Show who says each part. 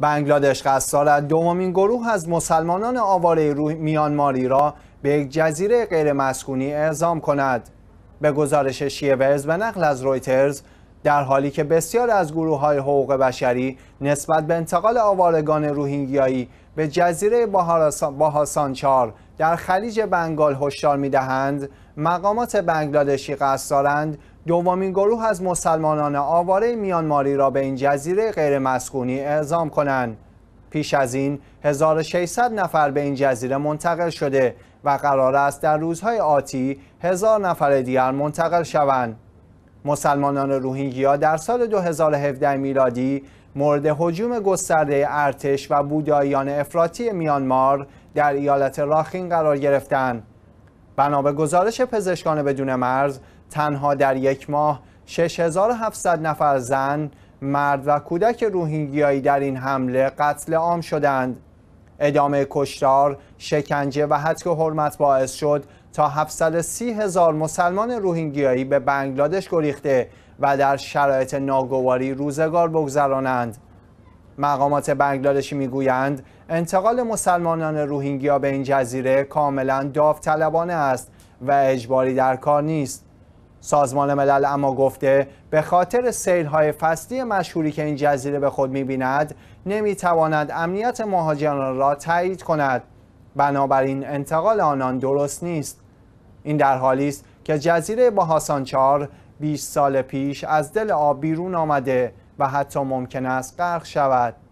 Speaker 1: بنگلادش قصد دارد دومین گروه از مسلمانان آواره میانماری را به یک جزیره غیرمسکونی اعزام کند به گزارش ورز به نقل از رویترز در حالی که بسیار از گروه های حقوق بشری نسبت به انتقال آوارگان روهینگیایی به جزیره باهاسانچار در خلیج بنگال هشدار میدهند مقامات بنگلادشی قصد دارند دومین گروه از مسلمانان آواره میانماری را به این جزیره غیرمسکونی اعزام کنند پیش از این 1600 نفر به این جزیره منتقل شده و قرار است در روزهای آتی هزار نفر دیگر منتقل شوند مسلمانان روهینگیا در سال 2017 میلادی مورد حجوم گسترده ارتش و بوداییان افراطی میانمار در ایالت راخین قرار گرفتن. بنا به گزارش پزشکان بدون مرز تنها در یک ماه 6700 نفر زن، مرد و کودک روهینگیایی در این حمله قتل عام شدند. ادامه کشتار، شکنجه و حتی حرمت باعث شد تا 730 هزار مسلمان روهینگیایی به بنگلادش گریخته و در شرایط ناگواری روزگار بگذرانند. مقامات بنگلادشی میگویند انتقال مسلمانان روهینگیا به این جزیره کاملا داوطلبانه است و اجباری در کار نیست. سازمان ملل اما گفته به خاطر سیلهای فصلی مشهوری که این جزیره به خود میبیند نمیتواند امنیت مهاجران را تایید کند بنابراین انتقال آنان درست نیست این در حالی است که جزیره باهاسانچار 20 سال پیش از دل آب بیرون آمده و حتی ممکن است غرق شود